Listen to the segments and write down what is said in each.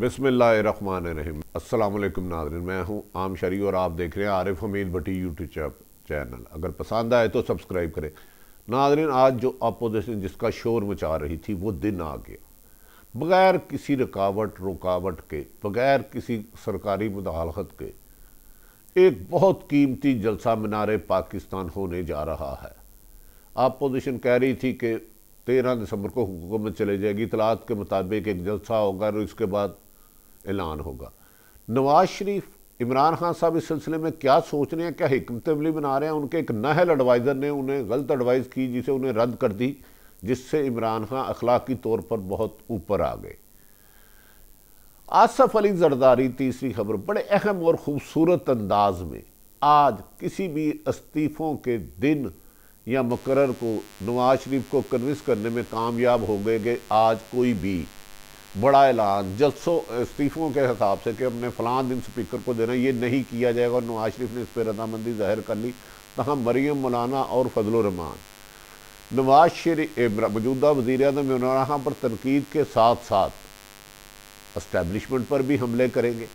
बसमिल्लाम असल नाजरन मैं हूँ आम शरी और आप देख रहे हैं आरिफ हमीद भट्टी यूट्यूब चैनल अगर पसंद आए तो सब्सक्राइब करें नाजरन आज जो अपोजिशन जिसका शोर मचा रही थी वो दिन आ गया बग़ैर किसी रुकावट रुकावट के बग़ैर किसी सरकारी मुदालहत के एक बहुत कीमती जलसा मीनारे पाकिस्तान होने जा रहा है अपोजिशन कह रही थी कि तेरह दिसंबर को हुकूमत चले जाएगी इतलात के मुताबिक एक जलसा होगा और इसके बाद ऐलान होगा नवाज शरीफ इमरान खान साहब इस सिलसिले में क्या सोच रहे हैं क्या हमत अमली बना रहे हैं उनके एक नहल एडवाइज़र ने उन्हें गलत एडवाइज़ की जिसे उन्हें रद्द कर दी जिससे इमरान खान अखलाकी तौर पर बहुत ऊपर आ गए आसफ अली जरदारी तीसरी खबर बड़े अहम और ख़ूबसूरत अंदाज में आज किसी भी इस्तीफ़ों के दिन या मुकर को नवाज शरीफ को कन्विंस करने में कामयाब हो गए आज कोई भी बड़ा ऐलान जल्सो इस्तीफ़ों के हिसाब से कि हमने फ़लां दिन स्पीकर को देना ये नहीं किया जाएगा और नवाज शरीफ ने इस पर रजामंदी जाहिर कर ली तहाँ मरीम मौलाना और फजलरहमान नवाज शरीफ मौजूदा वजीर अजम इमरान पर तनकीद के साथ साथ इस्टेबलिशमेंट पर भी हमले करेंगे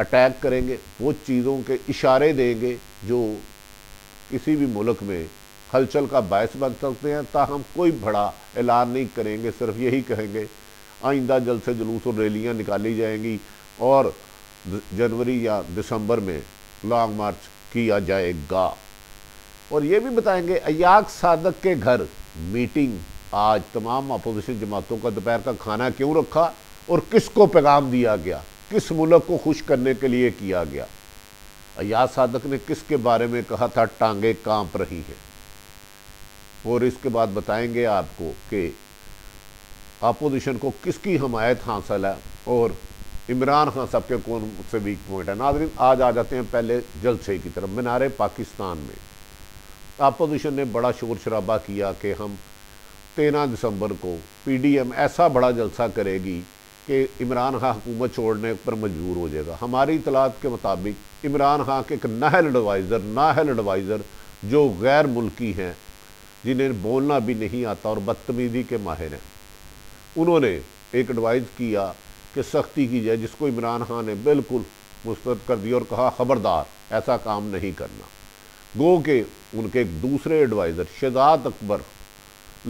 अटैक करेंगे वो चीज़ों के इशारे देंगे जो किसी भी मुल्क में हलचल का बायस बन सकते हैं ताहम कोई बड़ा ऐलान नहीं करेंगे सिर्फ यही कहेंगे आइंदा जल से जुलूस और रैलियाँ निकाली जाएंगी और जनवरी या दिसंबर में लॉन्ग मार्च किया जाएगा और ये भी बताएंगे अयाग सादक के घर मीटिंग आज तमाम अपोजिशन जमातों का दोपहर का खाना क्यों रखा और किसको पैगाम दिया गया किस मुल्क को खुश करने के लिए किया गया अयाज सादक ने किसके बारे में कहा था टांगे कांप रही हैं और इसके बाद बताएंगे आपको कि अपोजिशन को किसकी हमायत हासिल है और इमरान खान साहब के कौन से वीक पॉइंट है नाजरीन आज आ जाते हैं पहले जलसे की तरफ मीनारे पाकिस्तान में अपोजिशन ने बड़ा शोर शराबा किया कि हम तेरह दिसंबर को पी डी एम ऐसा बड़ा जलसा करेगी कि इमरान खां हुकूमत छोड़ने पर मजबूर हो जाएगा हमारी इतलात के मुताबिक इमरान खां के एक नाहल एडवाइज़र नाहल एडवाइज़र जो गैर मुल्की हैं जिन्हें बोलना भी नहीं आता और बदतमीज़ी के माहिर हैं उन्होंने एक एडवाइज़ किया कि सख्ती की जाए जिसको इमरान खान ने बिल्कुल मुस्तरद कर दिया और कहा ख़बरदार ऐसा काम नहीं करना गो के उनके एक दूसरे एडवाइज़र शहजाद अकबर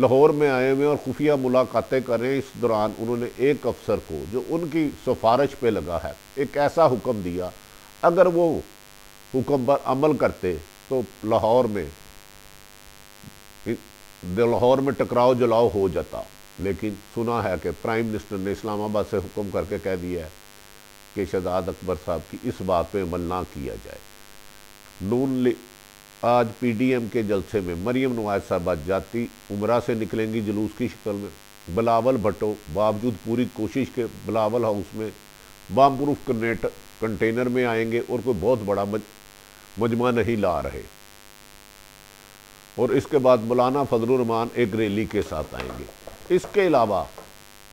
लाहौर में आए हुए और खुफिया मुलाकातें कर रहे हैं इस दौरान उन्होंने एक अफसर को जो उनकी सिफारिश पे लगा है एक ऐसा हुक्म दिया अगर वो हुक्म पर अमल करते तो लाहौर में लाहौर में टकराव जलाओ हो जाता लेकिन सुना है कि प्राइम मिनिस्टर ने इस्लामाबाद से हुक्म करके कह दिया है कि शहजाद अकबर साहब की इस बात पे अमल ना किया जाए नून ली आज पीडीएम के जलसे में मरियम नवाज साहबा जाती उमरा से निकलेंगी जुलूस की शक्ल में बिलावल भट्टो बावजूद पूरी कोशिश के बिलावल हाउस में बम प्रूफ कंटेनर में आएंगे और कोई बहुत बड़ा मजमा नहीं ला रहे और इसके बाद मौलाना फजलुरमान एक रैली के साथ आएंगे इसके अलावा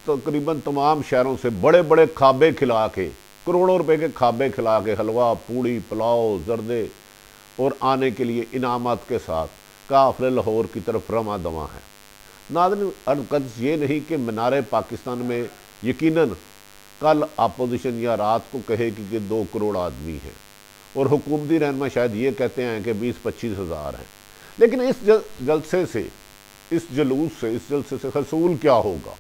तकरीबन तो तमाम शहरों से बड़े बड़े खाबे खिला के करोड़ों रुपए के खाबे खिला के हलवा पूड़ी पुलाव जरदे और आने के लिए इनामत के साथ काफिल लाहौर की तरफ रवा दवा है नादन अरकज ये नहीं कि मीनार पाकिस्तान में यकीनन कल अपोजिशन या रात को कहेगी कि, कि दो करोड़ आदमी हैं और हुकूमती रहनमा शायद ये कहते हैं कि बीस पच्चीस हज़ार हैं लेकिन इस जल जलसे से इस जलूस से इस जलसे से हसूल क्या होगा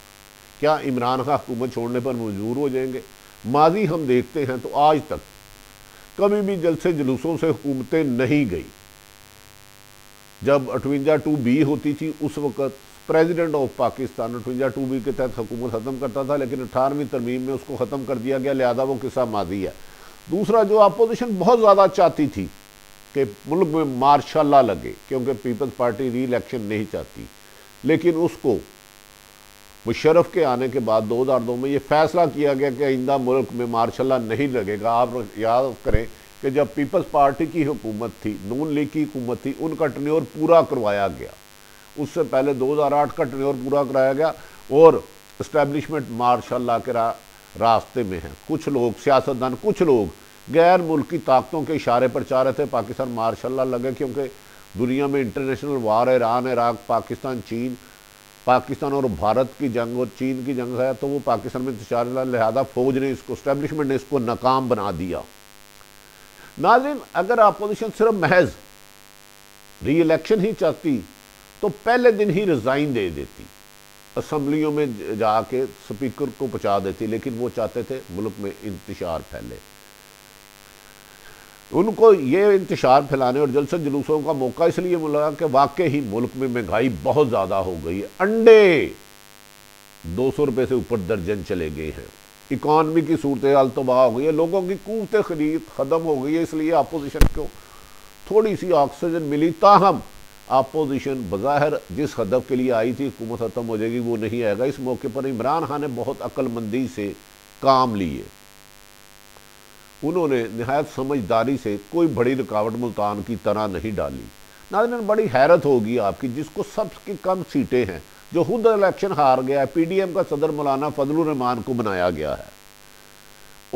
क्या इमरान खान हुकूमत छोड़ने पर मजबूर हो जाएंगे माजी हम देखते हैं तो आज तक कभी भी जलसे जलूसों से हुकूमतें नहीं गई जब अठवंजा टू बी होती थी उस वक्त प्रेसिडेंट ऑफ पाकिस्तान अठवंजा टू बी के तहत हुकूमत ख़त्म करता था लेकिन अठारहवीं तरमीम में उसको ख़त्म कर दिया गया लिहाजा वो किस्सा माजी है दूसरा जो अपोजिशन बहुत ज़्यादा चाहती थी कि मुल्क में मार्शाला लगे क्योंकि पीपल्स पार्टी री इलेक्शन नहीं चाहती लेकिन उसको मुशरफ के आने के बाद 2002 में ये फैसला किया गया कि आइंदा मुल्क में मार्शल नहीं लगेगा आप याद करें कि जब पीपल्स पार्टी की हुकूमत थी नून लीग की हुकूमत थी उनका टनोर पूरा करवाया गया उससे पहले 2008 का टनोर पूरा कराया गया और इस्टेब्लिशमेंट मार्शाला के रा, रास्ते में है कुछ लोग सियासतदान कुछ लोग गैर मुल्की ताकतों के इशारे पर चाह रहे थे पाकिस्तान मार्शाला लगे क्योंकि दुनिया में इंटरनेशनल वार है ईरान इराक पाकिस्तान चीन पाकिस्तान और भारत की जंग और चीन की जंग है तो वो पाकिस्तान में इंतजार लिहाजा फौज ने इसको स्टैब्लिशमेंट ने इसको नाकाम बना दिया नाजिन अगर अपोजिशन सिर्फ महज री इलेक्शन ही चाहती तो पहले दिन ही रिज़ाइन दे देती असम्बलियों में जाके स्पीकर को पहुँचा देती लेकिन वो चाहते थे मुल्क में इंतजार फैले उनको ये इंतशार फैलाने और जलसा जुलूसों का मौका इसलिए मिला कि वाकई ही मुल्क में महंगाई बहुत ज़्यादा हो गई है अंडे दो सौ रुपये से ऊपर दर्जन चले गए हैं इकॉनमी की सूरत हाल तबाह हो गई है लोगों की कूत खरीद ख़त्म हो गई है इसलिए अपोजिशन को थोड़ी सी ऑक्सीजन मिली ताहम अपोजिशन बज़ाहिर जिस हदफ के लिए आई थी हुकूमत ख़त्म हो जाएगी वो नहीं आएगा इस मौके पर इमरान खान ने बहुत अक्लमंदी से काम लिए उन्होंने नहायत समझदारी से कोई बड़ी रुकावट मुल्तान की तरह नहीं डाली नाजन बड़ी हैरत होगी आपकी जिसको सबसे कम सीटें हैं जो खुद इलेक्शन हार गया है पीडीएम का सदर मौलाना फजलरहमान को बनाया गया है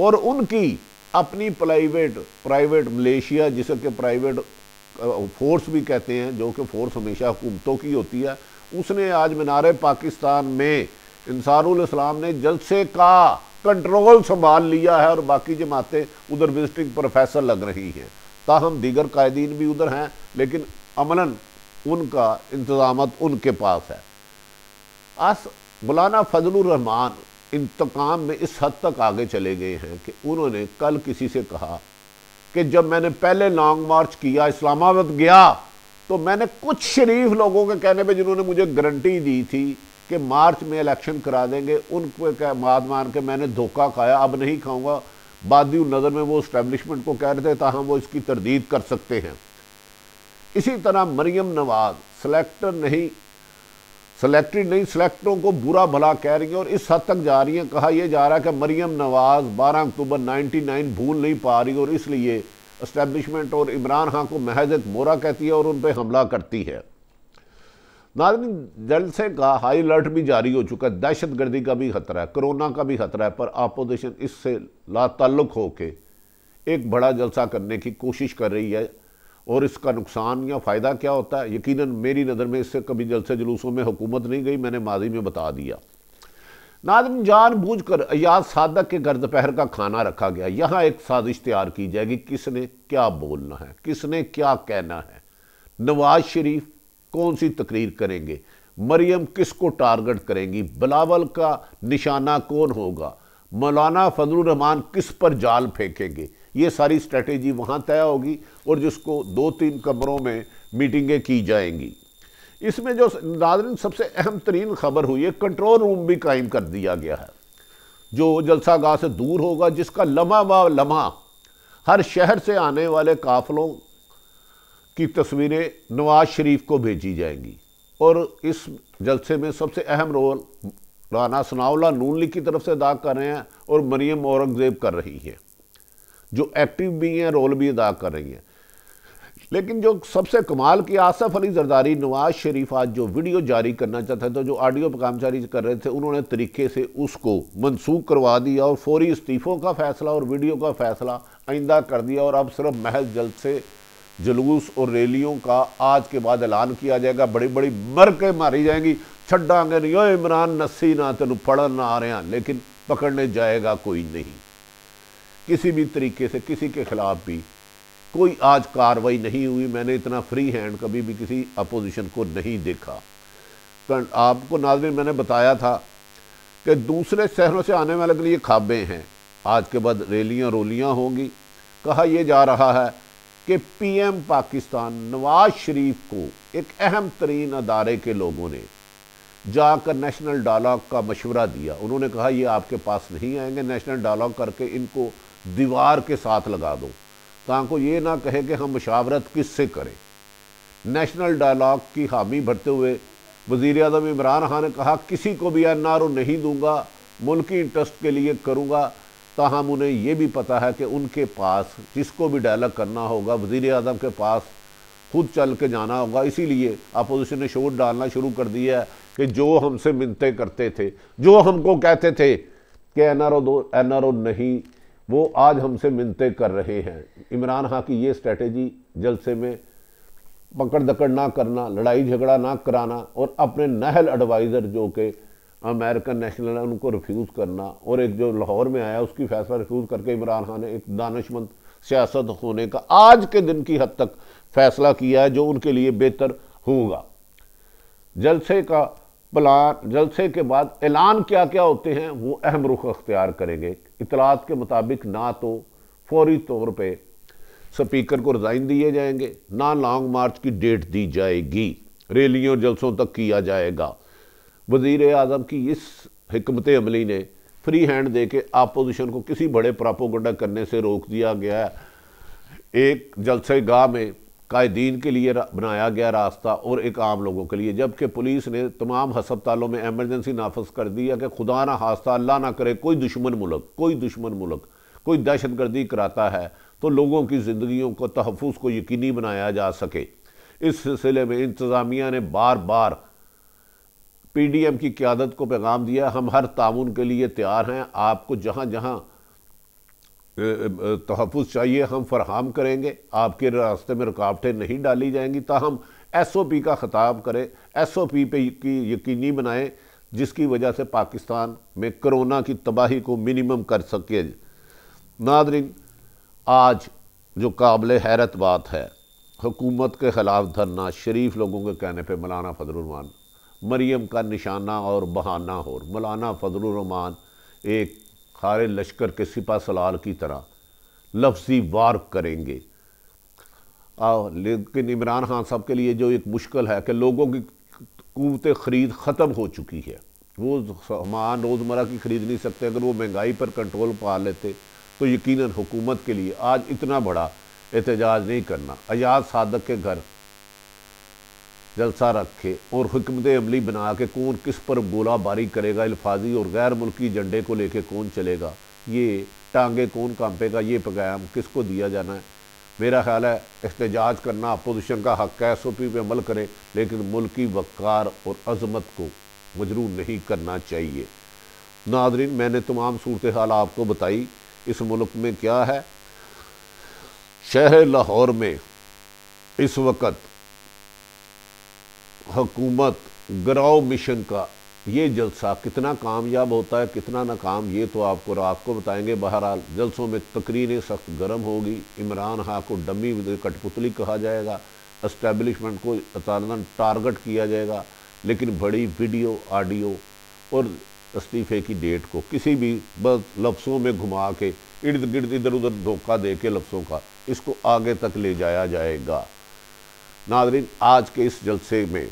और उनकी अपनी प्राइवेट प्राइवेट मलेशिया जिसे के प्राइवेट फोर्स भी कहते हैं जो कि फोर्स हमेशा हुकूमतों की होती है उसने आज मीनार पाकिस्तान में इंसारुल इस्लाम ने जलसे का कंट्रोल संभाल लिया है और बाकी जमातें उधर विजिटिंग प्रोफेसर लग रही हैं ताहम दीगर कायदीन भी उधर हैं लेकिन अमलन उनका इंतजाम उनके पास है आस मौलाना फजलरहमान इंतकाम में इस हद तक आगे चले गए हैं कि उन्होंने कल किसी से कहा कि जब मैंने पहले लॉन्ग मार्च किया इस्लामाबाद गया तो मैंने कुछ शरीफ लोगों के कहने पे जिन्होंने मुझे गारंटी दी थी कि मार्च में इलेक्शन करा देंगे उन माद मान के मैंने धोखा खाया अब नहीं खाऊंगा बाद नज़र में वो इस्टेबलिशमेंट को कह रहे थे ताहम वो इसकी तरदीद कर सकते हैं इसी तरह मरियम नवाज सेलेक्टर नहीं सेलेक्टेड नहीं सेलेक्टरों को बुरा भला कह रही है और इस हद तक जा रही हैं कहा यह जा रहा है कि मरियम नवाज 12 अक्टूबर 99 भूल नहीं पा रही और इसलिए इस्टेब्लिशमेंट और इमरान खां को महज एक मोरा कहती है और उन पर हमला करती है नाजरीन जलसे से का हाई अलर्ट भी जारी हो चुका है दहशत गर्दी का भी खतरा है कोरोना का भी खतरा है पर अपोजिशन इससे लातल्लुक होके एक बड़ा जलसा करने की कोशिश कर रही है और इसका नुकसान या फ़ायदा क्या होता है यकीन मेरी नज़र में इससे कभी जलसे जुलूसों में हुकूमत नहीं गई मैंने माजी में बता दिया नाजन जान बूझ कर अयाज सादक के घर दोपहर का खाना रखा गया यहाँ एक साजिश तैयार की जाएगी किसने क्या बोलना है किसने क्या कहना है नवाज शरीफ कौन सी तकरीर करेंगे मरियम किसको टारगेट करेंगी बिलावल का निशाना कौन होगा मौलाना फजलरहमान किस पर जाल फेंकेंगे ये सारी स्ट्रेटेजी वहाँ तय होगी और जिसको दो तीन कमरों में मीटिंगें की जाएंगी इसमें जो नादरन सबसे अहम तरीन खबर हुई है कंट्रोल रूम भी कायम कर दिया गया है जो जलसा गाह से दूर होगा जिसका लम्हा व लम्हा हर शहर से आने वाले काफलों की तस्वीरें नवाज शरीफ को भेजी जाएंगी और इस जलसे में सबसे अहम रोल राना सनाउल्ला नून लीग की तरफ से अदा कर रहे हैं और मरियम औरंगजेब कर रही है जो एक्टिव भी हैं रोल भी अदा कर रही हैं लेकिन जो सबसे कमाल की आसफ अली जरदारी नवाज शरीफ आज जो वीडियो जारी करना चाहता था जो ऑडियो पैगाम जारी कर रहे थे उन्होंने तरीके से उसको मनसूख करवा दिया और फौरी इस्तीफ़ों का फैसला और वीडियो का फैसला आइंदा कर दिया और अब सिर्फ महज जलसे जुलूस और रैलियों का आज के बाद ऐलान किया जाएगा बड़ी बड़ी मरके मारी जाएंगी गए नहीं इमरान नस्सी ना तेन पढ़न ना आ रहा लेकिन पकड़ने जाएगा कोई नहीं किसी भी तरीके से किसी के खिलाफ भी कोई आज कार्रवाई नहीं हुई मैंने इतना फ्री हैंड कभी भी किसी अपोजिशन को नहीं देखा आपको नाजरीन मैंने बताया था कि दूसरे शहरों से आने वाले के लिए खाबे हैं आज के बाद रैलियाँ रोलियाँ होंगी कहा यह जा रहा है कि पीएम पाकिस्तान नवाज शरीफ को एक अहम तरीन अदारे के लोगों ने जाकर नेशनल डायलॉग का मशवरा दिया उन्होंने कहा ये आपके पास नहीं आएंगे नेशनल डायलॉग करके इनको दीवार के साथ लगा दो ताको ये ना कहे कि हम मशावरत किससे करें नेशनल डायलॉग की हामी भरते हुए वज़ी अजम इमरान खान ने कहा किसी को भी एन आर ओ नहीं दूंगा मुल्की इंटरेस्ट के लिए करूँगा ताहम तो उन्हें यह भी पता है कि उनके पास जिसको भी डायलॉग करना होगा वजीर अजम के पास खुद चल के जाना होगा इसीलिए अपोजिशन ने शोर डालना शुरू कर दिया है कि जो हमसे मिनते करते थे जो हमको कहते थे कि एन आर ओ दो एन आर ओ नहीं वो आज हमसे मिनते कर रहे हैं इमरान खां की ये स्ट्रेटेजी जलसे में पकड़ दकड़ ना करना लड़ाई झगड़ा ना कराना और अपने नहल एडवाइज़र जो के अमेरिकन नेशनल है उनको रिफ्यूज़ करना और एक जो लाहौर में आया उसकी फैसला रिफ्यूज़ करके इमरान खान ने एक दानशमंद सियासत होने का आज के दिन की हद तक फैसला किया है जो उनके लिए बेहतर होगा जलसे का प्लान जलसे के बाद ऐलान क्या क्या होते हैं वो अहम रुख अख्तियार करेंगे इतलात के मुताबिक ना तो फौरी तौर पर स्पीकर को रिज़ाइन दिए जाएंगे ना लॉन्ग मार्च की डेट दी जाएगी रैलियों जलसों तक किया जाएगा वजीर अजम की इस हमत अमली ने फ्री हैंड दे के आपोजिशन को किसी बड़े प्रापोगंडा करने से रोक दिया गया है एक जलसे गाह में कायदीन के लिए बनाया गया रास्ता और एक आम लोगों के लिए जबकि पुलिस ने तमाम हस्पतालों में एमरजेंसी नाफज कर दिया कि खुदा ना हादसा अल्लाह ना करे कोई दुश्मन मुल्क कोई दुश्मन मुल्क कोई दहशत गर्दी कराता है तो लोगों की ज़िंदगियों को तहफ़ को यकीनी बनाया जा सके इस सिलसिले में इंतज़ामिया ने बार बार पी डी एम की क्यादत को पैगाम दिया हम हर ताउन के लिए तैयार हैं आपको जहाँ जहाँ तहफ़ चाहिए हम फरहम करेंगे आपके रास्ते में रुकावटें नहीं डाली जाएंगी ताहम एस ओ पी का ख़ताब करें एस ओ पी पर की यकीनी बनाएँ जिसकी वजह से पाकिस्तान में करोना की तबाही को मिनिमम कर सके नादरिन आज जो काबिल हैरत बात है हुकूमत के ख़िलाफ़ धरना शरीफ लोगों के कहने पर मौलाना फजलरमान मरीम का निशाना और बहाना और मौलाना फजलरहमान एक खारे लश्कर के सिपा सलाल की तरह लफ्जी वार करेंगे आ, लेकिन इमरान खान साहब के लिए जो एक मुश्किल है कि लोगों की कुत ख़रीद ख़त्म हो चुकी है वो सामान रोज़मर्रा की ख़रीद नहीं सकते अगर वो महंगाई पर कंट्रोल पा लेते तो यकीनन हुकूमत के लिए आज इतना बड़ा एहतजाज नहीं करना अयाज सादक के घर जलसा रख के और हमत अमली बना के कौन किस पर गोला बारी करेगा अल्फाजी और गैर मुल्की झंडे को लेके कौन चलेगा ये टांगे कौन कांपेगा ये पैगाम किसको दिया जाना है मेरा ख्याल है एहतजाज करना अपोजिशन का हक है एस ओ पी पर अमल करें लेकिन मुल्की वक़ार और अजमत को मजरू नहीं करना चाहिए नादरीन मैंने तमाम सूरत हाल आपको बताई इस मुल्क में क्या है शहर लाहौर में इस वक्त हकूमत ग्राओ मिशन का ये जलसा कितना कामयाब होता है कितना नाकाम ये तो आपको रात को बताएंगे बहरहाल जलसों में तकरीरें सख्त गर्म होगी इमरान हा को डमी कठपुतली कहा जाएगा इस्टेब्लिशमेंट को अचानक टारगेट किया जाएगा लेकिन बड़ी वीडियो ऑडियो और इस्तीफे की डेट को किसी भी बस लफ्सों में घुमा के इर्द गिर्द इधर उधर धोखा दे के लफ्सों का इसको आगे तक ले जाया जाएगा नादरीन आज के इस जलसे में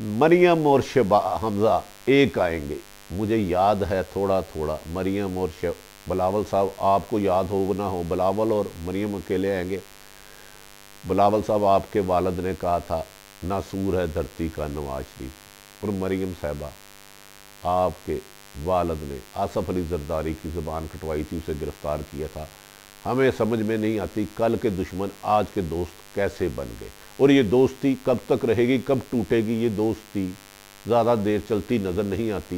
मरियम और शबा हमज़ा एक आएंगे मुझे याद है थोड़ा थोड़ा मरियम और शब बलावल साहब आपको याद हो ना हो बलावल और मरियम अकेले आएंगे बलावल साहब आपके वालद ने कहा था नासूर है धरती का नवाज शरीफ और मरियम साहबा आपके वालद ने आसफ अली जरदारी की ज़बान कटवाई थी उसे गिरफ़्तार किया था हमें समझ में नहीं आती कल के दुश्मन आज के दोस्त कैसे बन गए और ये दोस्ती कब तक रहेगी कब टूटेगी ये दोस्ती ज़्यादा देर चलती नज़र नहीं आती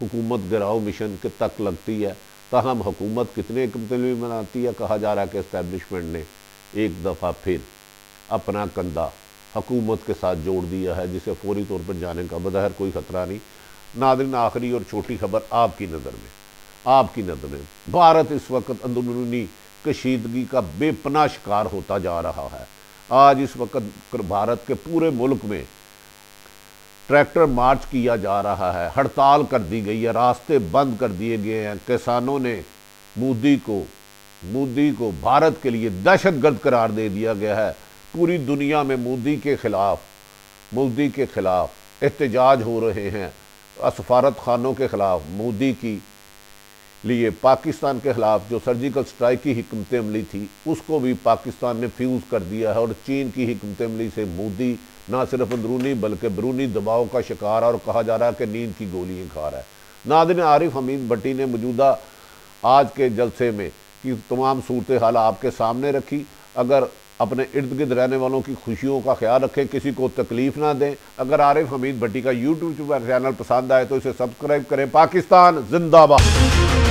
हुकूमत गिराओ मिशन के तक लगती है तहम हुकूमत कितने कमतलवी मनाती है कहा जा रहा है कि इस्टेबलिशमेंट ने एक दफ़ा फिर अपना कंधा हकूमत के साथ जोड़ दिया है जिसे फौरी तौर पर जाने का बजहर कोई ख़तरा नहीं नादिन आखिरी और छोटी खबर आपकी नज़र में आपकी नज़र में भारत इस वक्त अंदरूनी कशीदगी का बेपना शिकार होता जा रहा है आज इस वक्त भारत के पूरे मुल्क में ट्रैक्टर मार्च किया जा रहा है हड़ताल कर दी गई है रास्ते बंद कर दिए गए हैं किसानों ने मोदी को मोदी को भारत के लिए दहशतगर्द करार दे दिया गया है पूरी दुनिया में मोदी के खिलाफ मोदी के खिलाफ एहतजाज हो रहे हैं सफारत खानों के खिलाफ मोदी की लिए पाकिस्तान के ख़िलाफ़ जो सर्जिकल स्ट्राइक की हमत अमली थी उसको भी पाकिस्तान ने फ्यूज़ कर दिया है और चीन की हमत अमली से मोदी ना सिर्फ अंदरूनी बल्कि बरूनी दबाव का शिकार और कहा जा रहा है कि नींद की गोलियाँ खा रहा है नादिन आरिफ हमीद भट्टी ने मौजूदा आज के जलसे में कि तमाम सूरत हाल आपके सामने रखी अगर अपने इर्द गिर्द रहने वालों की खुशियों का ख्याल रखें किसी को तकलीफ ना दें अगर आरिफ हमीद भट्टी का यूट्यूब चैनल पसंद आए तो इसे सब्सक्राइब करें पाकिस्तान जिंदाबाद